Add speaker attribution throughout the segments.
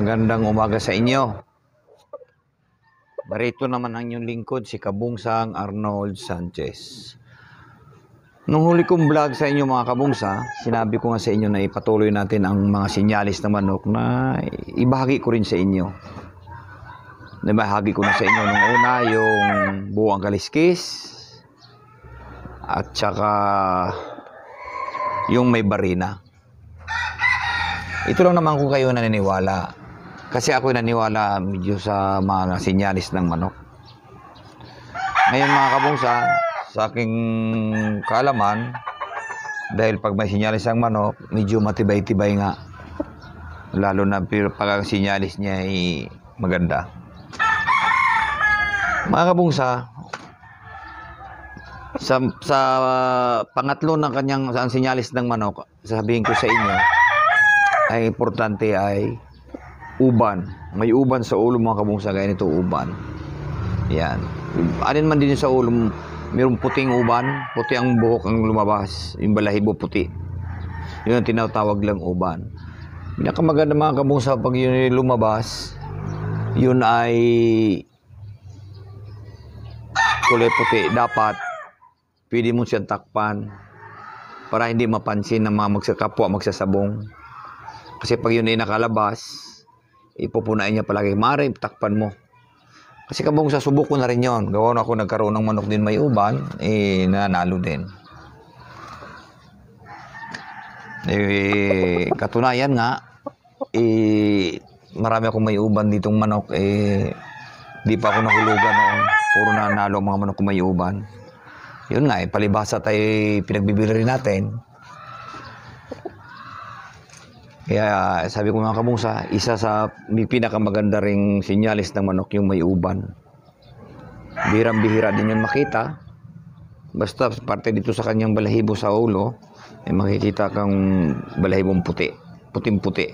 Speaker 1: Magandang umaga sa inyo. Barito naman ang inyong lingkod, si Kabungsang Arnold Sanchez. Nung huli kong vlog sa inyo mga kabungsa, sinabi ko nga sa inyo na ipatuloy natin ang mga sinyalis ng manok na ibahagi ko rin sa inyo. Nabahagi ko na sa inyo nung una yung buwang kaliskis at saka yung may barina. Ito lang naman kung kayo naniniwala kasi ako naniwala medyo sa mga sinyalis ng manok. Ngayon mga kabungsa, sa aking kalaman, dahil pag may sinyalis ang manok, medyo matibay-tibay nga. Lalo na pag ang sinyalis niya ay maganda. Mga kabungsa, sa, sa pangatlo ng kanyang sa ang sinyalis ng manok, sasabihin ko sa inyo, ay importante ay uban. May uban sa ulo mga kabungsa gaya nito uban. Yan. Alin man din sa ulo, mayroong puting uban, puti ang buhok ang lumabas, yung balahibo puti. Yun ang tinatawag lang uban. Pinakamaganda mga kabungsa pag yun lumabas, yun ay kulay puti. Dapat pwede mo siyang takpan para hindi mapansin ng mga magsakapwa, magsasabong. Kasi pag yun ay nakalabas, ipupunain niya palagi. Mare, takpan mo. Kasi kabong sa subok ko na rin yon. Gawa na ako nagkaroon ng manok din may uban, eh, nanalo din. Eh, katunayan nga, eh, marami akong may uban ditong manok, eh, di pa ako nahulugan noon. Puro nanalo ang mga manok ko may uban. Yun nga, eh, palibasa tayo eh, pinagbibili rin natin. Kaya sabi ko mga kabungsa, isa sa pinakamaganda ring sinyalis ng manok yung may uban. Birang-bihira din yung makita. Basta parte dito sa kanyang balahibo sa ulo, ay eh, makikita kang balahibong puti. Puting-puti.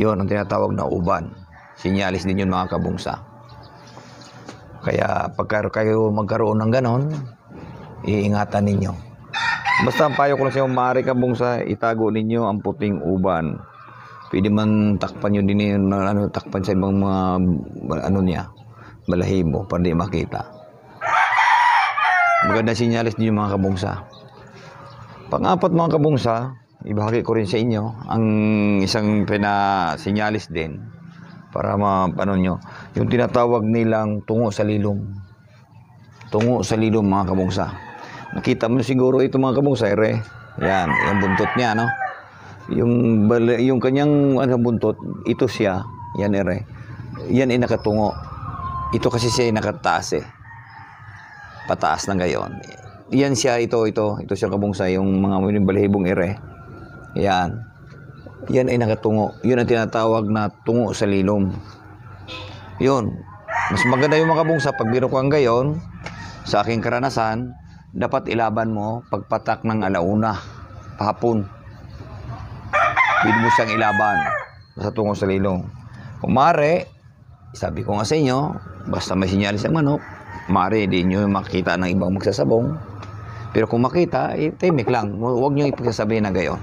Speaker 1: Yun ang tinatawag na uban. Sinyalis din yun mga kabungsa. Kaya pagka kayo magkaroon ng ganon, iingatan ninyo. Basta ang payo ko lang sa iyo, maaari ka bungsa, itago ninyo ang puting uban. Pwede man takpan nyo din yun, ano, takpan sa ibang mga, ano niya, balahibo, para di makita. Maganda sinyalis ninyo mga kabungsa. Pang-apat mga kabungsa, ibahagi ko rin sa inyo, ang isang pinasinyalis din, para ma, ano nyo, yung tinatawag nilang tungo sa lilong. Tungo sa lilong mga kabungsa Nakita mo siguro ito mga kabungsay, re. Eh. Yan, yung buntot niya, no? Yung, yung kanyang ano, buntot, ito siya, yan, ere eh, Yan ay eh, nakatungo. Ito kasi siya ay nakataas, eh. Pataas na gayon. Yan siya, ito, ito. Ito siya kabungsay, yung mga balihibong ere ire. Yan. Yan ay nakatungo. Yun ang tinatawag na tungo sa lilom. Yun. Mas maganda yung mga kabungsa pag biro ko ang gayon sa aking karanasan dapat ilaban mo pagpatak ng alauna hapon pwede mo siyang ilaban sa tungo sa lilong kumare sabi ko nga sa inyo basta may sinyalis ang manok mare di nyo makita ng ibang magsasabong pero kung makita eh, timik lang huwag nyo ipagsasabihin na gayon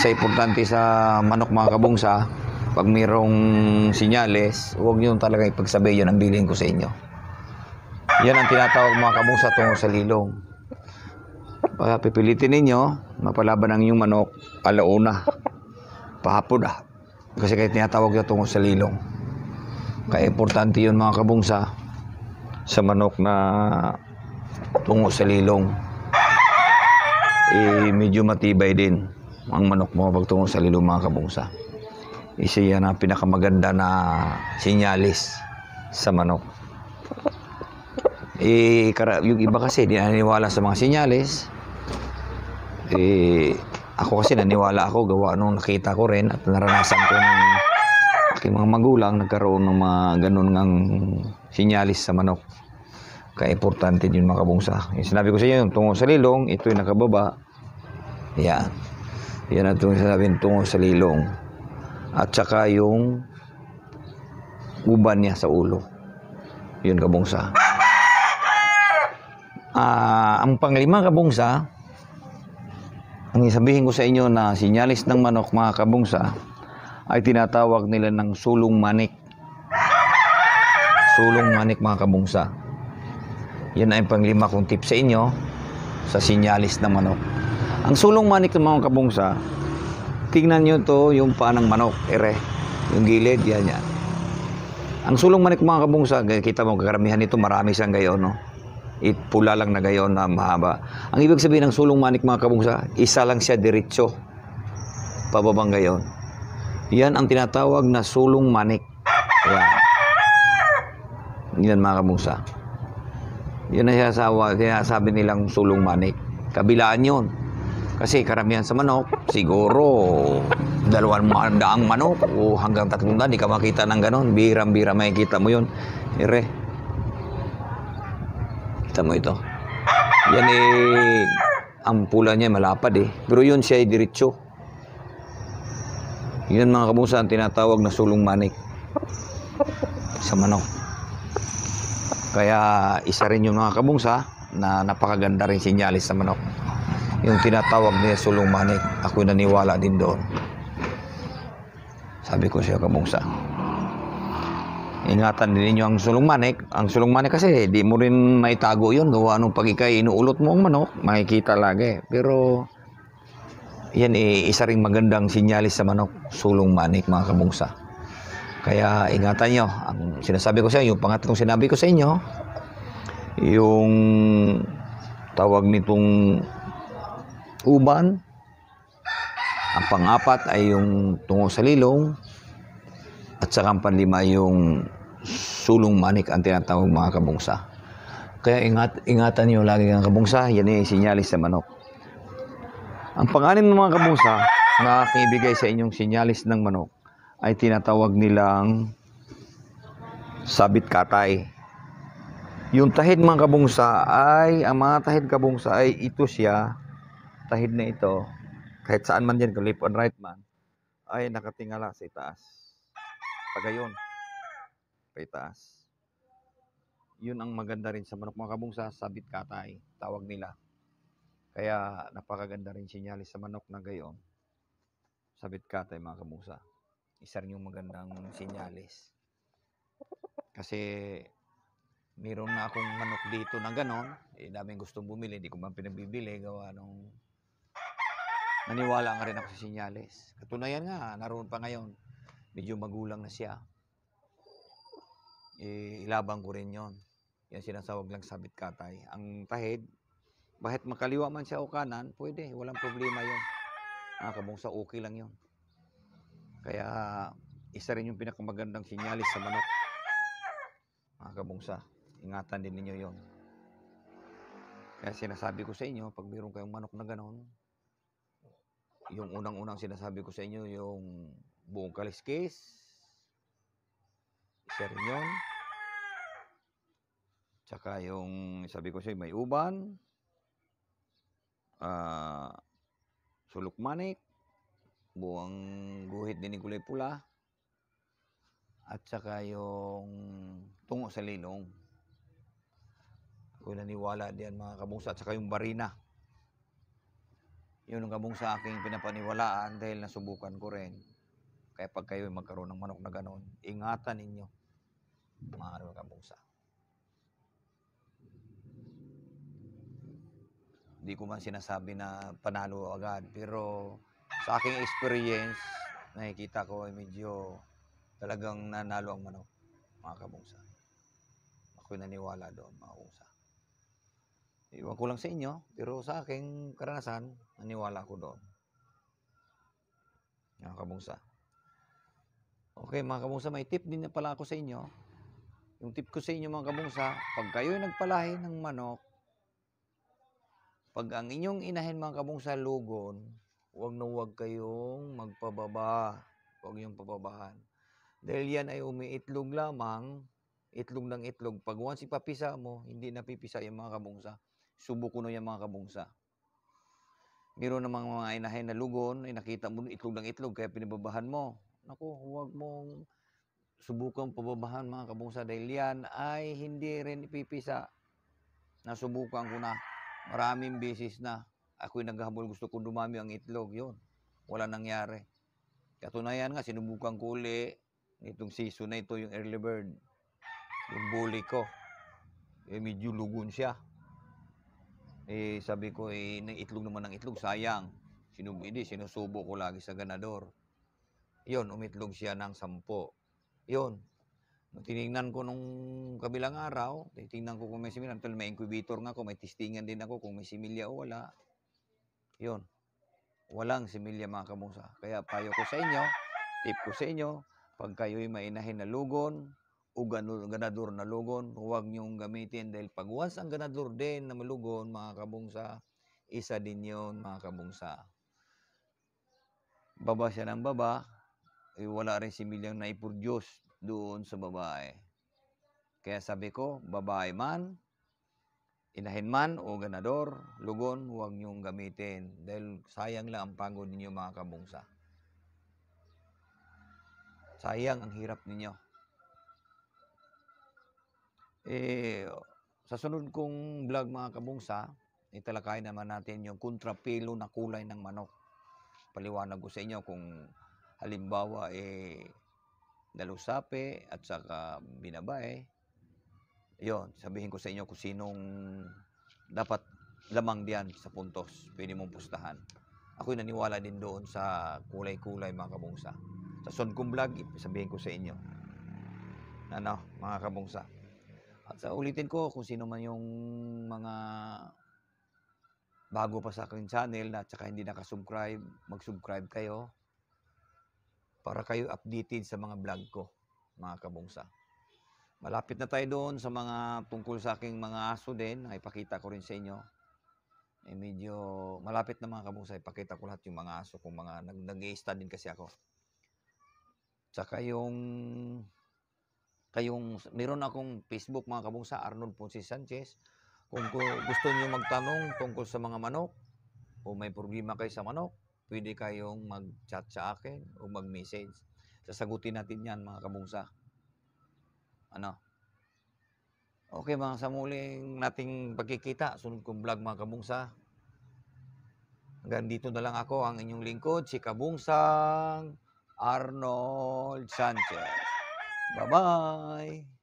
Speaker 1: sa importante sa manok mga kabungsa pag mayroong sinyales, huwag nyo talaga ipagsabi yun ang bilhin ko sa inyo. Yan ang tinatawag mga kamusa tungo sa lilong. Para pipilitin ninyo, mapalaban ang inyong manok alauna. Pahapon ah. Kasi kahit tinatawag na tungo sa lilong. Kaya importante yun mga kabungsa sa manok na tungo sa lilong. Eh, medyo matibay din ang manok mo pag tungo sa lilong mga kabungsa. Isa yan ang pinakamaganda na sinyalis sa manok. Eh, yung iba kasi, di naniniwala sa mga sinyalis. Eh, ako kasi naniwala ako gawa nung nakita ko rin at naranasan ko ng aking mga magulang nagkaroon ng mga ganun ngang sinyalis sa manok. Kaya importante yun makabungsa Yung sinabi ko sa inyo, yung tungo sa lilong, ito yung nakababa. Yan. Yan ang tungo sinabi, tungo sa lilong. At saka yung uban niya sa ulo. Yun kabungsa uh, ang panglima kabungsa, ang isabihin ko sa inyo na sinyalis ng manok mga kabungsa ay tinatawag nila ng sulong manik. Sulong manik mga kabungsa. Yan ay panglima kong tip sa inyo sa sinyalis ng manok. Ang sulong manik ng mga kabungsa, tingnan nyo to yung panang manok, ere, yung gilid, yan yan. Ang sulong manik mga kabungsa, kita mo, kakaramihan nito marami siyang gayon, no? pula lang na gayon na mahaba. Ang ibig sabihin ng sulong manik mga kabungsa, isa lang siya diretso. Pababang gayon. Yan ang tinatawag na sulong manik. Yan. Yan mga kabungsa. Yun ang sinasawa, sinasabi nilang sulong manik. Kabilaan yon. Kasi karamihan sa manok, siguro dalawang daang manok o hanggang tatlong daan, di ka makita ng ganon. Biram-biram bira kita mo yun. Ire, eh, Kita mo ito. Yan eh, ang pula niya malapad eh. Pero yun siya ay eh, diretsyo. Yan mga kamusa ang tinatawag na sulong manik sa manok. Kaya isa rin yung mga kabungsa na napakaganda rin sinyalis sa manok. Yung tinatawag niya sulong manik, ako naniwala din doon. Sabi ko siya kabungsa ingatan din ninyo ang sulong manik. Ang sulong manik kasi di mo rin maitago yun. Gawa nung pag ikay inuulot mo ang manok, makikita lagi. Pero yan eh, isa ring magandang sinyalis sa manok, sulong manik mga kabungsa. Kaya ingatan nyo. Ang sinasabi ko sa inyo, yung pangatlong sinabi ko sa inyo, yung tawag nitong uban, ang pangapat ay yung tungo sa lilong, at saka ang panlima yung sulong manik ang tinatawag mga kabungsa. Kaya ingat, ingatan niyo lagi ang kabungsa, yan ay sinyalis sa manok. Ang panganim ng mga kabungsa na ibigay sa inyong sinyalis ng manok ay tinatawag nilang sabit katay. Yung tahid mga kabungsa ay, ang mga tahid kabungsa ay ito siya, tahid na ito, kahit saan man yan, kung left and right man, ay nakatingala sa itaas. Pagayon paitaas. Yun ang maganda rin sa manok mga kabungsa, sabit katay, tawag nila. Kaya napakaganda rin sinyalis sa manok na gayon. Sabit katay mga kabungsa. Isa rin yung magandang sinyalis. Kasi meron na akong manok dito na ganon. Eh, daming gustong bumili, hindi ko man pinabibili. Gawa nung naniwala nga rin ako sa sinyalis. Katunayan nga, naroon pa ngayon. Medyo magulang na siya eh, ilabang ko rin yon. Yan sinasawag lang sabit katay. Ang tahid, bahit makaliwa man siya o kanan, pwede. Walang problema yon. Nakakabong sa okay lang yon. Kaya isa rin yung pinakamagandang sinyalis sa manok. Mga kabungsa, ingatan din ninyo yon. Kaya sinasabi ko sa inyo, pag mayroon kayong manok na ganon, yung unang-unang sinasabi ko sa inyo, yung buong kaliskis, isa rin yun. Tsaka yung, sabi ko sa'yo, may uban, uh, sulok manik, buwang guhit din ng kulay pula, at saka yung tungo sa linong. Ako naniwala diyan mga kabungsa, at saka yung barina. Yun ang kabungsa aking pinapaniwalaan dahil nasubukan ko rin. Kaya pag kayo magkaroon ng manok na ganon, ingatan ninyo, mga kabungsa. Hindi ko man sinasabi na panalo agad. Pero sa aking experience, nakikita ko ay medyo talagang nanalo ang manok, mga kabungsa. Ako'y naniwala doon, mga kabungsa. Iwan ko lang sa inyo, pero sa aking karanasan, naniwala ko doon. Mga kabungsa. Okay, mga kabungsa, may tip din na pala ako sa inyo. Yung tip ko sa inyo, mga kabungsa, pag kayo nagpalahi ng manok, pag ang inyong inahin mga kabong sa lugon, huwag na huwag kayong magpababa. Huwag yung pababahan. Dahil yan ay umiitlog lamang, itlog ng itlog. Pag once ipapisa mo, hindi napipisa yung mga kabungsa. Subuko na yung mga kabungsa. Meron namang mga inahin na lugon, ay nakita mo itlog ng itlog, kaya pinababahan mo. Naku, huwag mong subukan pababahan mga kabungsa dahil yan ay hindi rin ipipisa. Nasubukan ko na. Maraming beses na ako'y naghahabol gusto kong dumami ang itlog. yon. wala nangyari. Katunayan nga, sinubukan ko uli nitong season na ito yung early bird. Yung bully ko. Eh, medyo lugon siya. Eh, sabi ko, eh, itlog naman ng itlog, sayang. Sinub hindi, sinusubo ko lagi sa ganador. Yon, umitlog siya ng sampo. Yon, Tinignan ko nung kabilang araw, titingnan ko kung may similya. Until may incubator nga ako, may testingan din ako kung may similya o wala. Yun. Walang similya mga kamusa. Kaya payo ko sa inyo, tip ko sa inyo, pag kayo'y mainahin na lugon o ganador na lugon, huwag niyong gamitin dahil pag once ang ganador din na malugon, mga kabungsa, isa din yon mga kabungsa. Baba siya ng baba, eh, wala rin similyang naiproduce doon sa babae. Kaya sabi ko, babae man, inahin man o ganador, lugon, huwag niyong gamitin dahil sayang lang ang pagod ninyo mga kabungsa. Sayang ang hirap ninyo. Eh, sa sunod kong vlog mga kabungsa, italakay naman natin yung kontrapelo na kulay ng manok. Paliwanag ko sa inyo kung halimbawa eh Dalusape at saka Binabay. Yon, sabihin ko sa inyo kung sinong dapat lamang diyan sa puntos, pwede mong pustahan. Ako'y naniwala din doon sa kulay-kulay mga kabungsa. Sa son kong vlog, sabihin ko sa inyo. Ano, mga kabungsa. At sa ulitin ko kung sino man yung mga bago pa sa akin channel na at saka hindi nakasubscribe, mag-subscribe kayo para kayo updated sa mga vlog ko, mga kabungsa. Malapit na tayo doon sa mga tungkol sa aking mga aso din. Ipakita ko rin sa inyo. Eh, medyo malapit na mga kabungsa. Ipakita ko lahat yung mga aso kung mga nag-i-stud din kasi ako. Tsaka yung kayong meron akong Facebook mga kabungsa Arnold Ponce Sanchez. Kung gusto niyo magtanong tungkol sa mga manok o may problema kayo sa manok, pwede kayong mag-chat sa akin o mag-message. Sasagutin natin yan mga kabungsa. Ano? Okay mga sa muling nating pagkikita, sunod kong vlog mga kabungsa. Hanggang dito na lang ako, ang inyong lingkod, si Kabungsang Arnold Sanchez. Bye-bye!